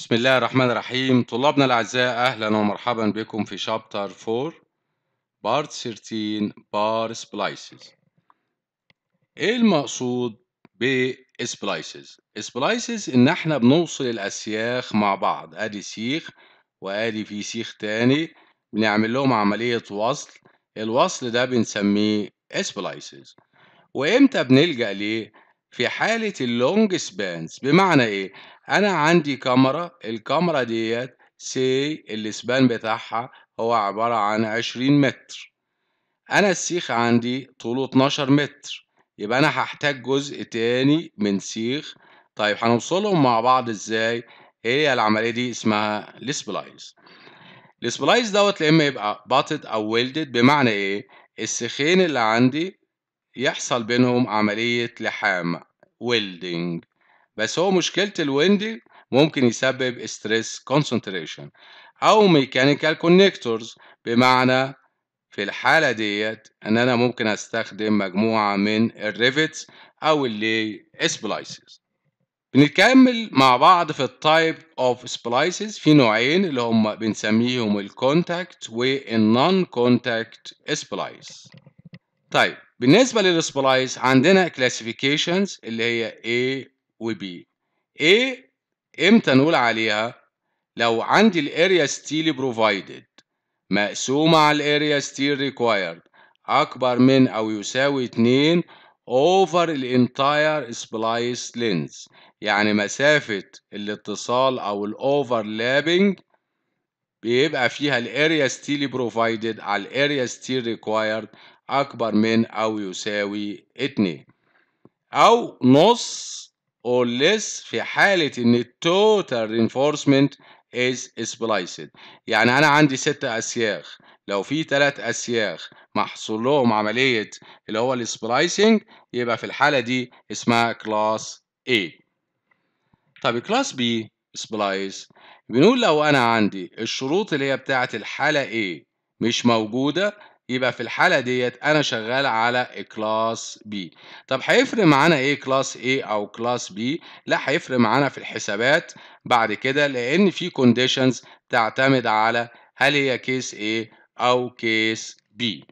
بسم الله الرحمن الرحيم طلابنا الأعزاء أهلا ومرحبا بكم في شابتر 4 بارت 13 بار سبلايسز إيه المقصود بسبلايسز؟ سبلايسز إن إحنا بنوصل الأسياخ مع بعض أدي سيخ وأدي في سيخ تاني بنعمل لهم عملية وصل الوصل ده بنسميه سبلايسز وإمتى بنلجأ ليه؟ في حالة اللونج سبانز بمعنى إيه؟ انا عندي كاميرا الكاميرا ديت سي السبان بتاعها هو عبارة عن عشرين متر انا السيخ عندي طوله اتناشر متر يبقى انا هحتاج جزء تاني من سيخ طيب هنوصلهم مع بعض ازاي هي العملية دي اسمها لسبلايز لسبلايز دوت يا اما يبقى باتت او ويلدد بمعنى ايه السيخين اللي عندي يحصل بينهم عملية لحام ويلدينج بس هو مشكلة الويندي ممكن يسبب ستريس كونسنتريشن أو ميكانيكال كونكتورز بمعنى في الحالة ديت إن أنا ممكن أستخدم مجموعة من الريفتس أو اللي سبلايسز بنكمل مع بعض في التايب اوف سبلايسز في نوعين اللي هم بنسميهم الكونتاكت والنون كونتاكت سبلايس طيب بالنسبة للسبلايس عندنا كلاسيفيكيشنز اللي هي A وبي ايه امتى نقول عليها لو عندي الاريا ستيل بروفايدد مقسومة على الاريا ستيل ريكوايرد اكبر من او يساوي 2 اوفر الانتاير سبلايس لينز يعني مسافة الاتصال او الاوفر لابنج بيبقى فيها الاريا ستيل بروفايدد على الاريا ستيل ريكوايرد اكبر من او يساوي 2 او نص or less في حالة إن total reinforcement is spliced يعني أنا عندي ستة أسياخ لو في ثلاث أسياخ محصول لهم عملية اللي هو السبلايسنج يبقى في الحالة دي اسمها كلاس A طب كلاس B سبلايس بنقول لو أنا عندي الشروط اللي هي بتاعة الحالة A مش موجودة يبقى في الحالة ديت أنا شغال على كلاس بي طب هيفرق معانا إيه كلاس A أو كلاس B لا هيفرق معانا في الحسابات بعد كده لأن في كونديشنز تعتمد على هل هي كيس A أو كيس B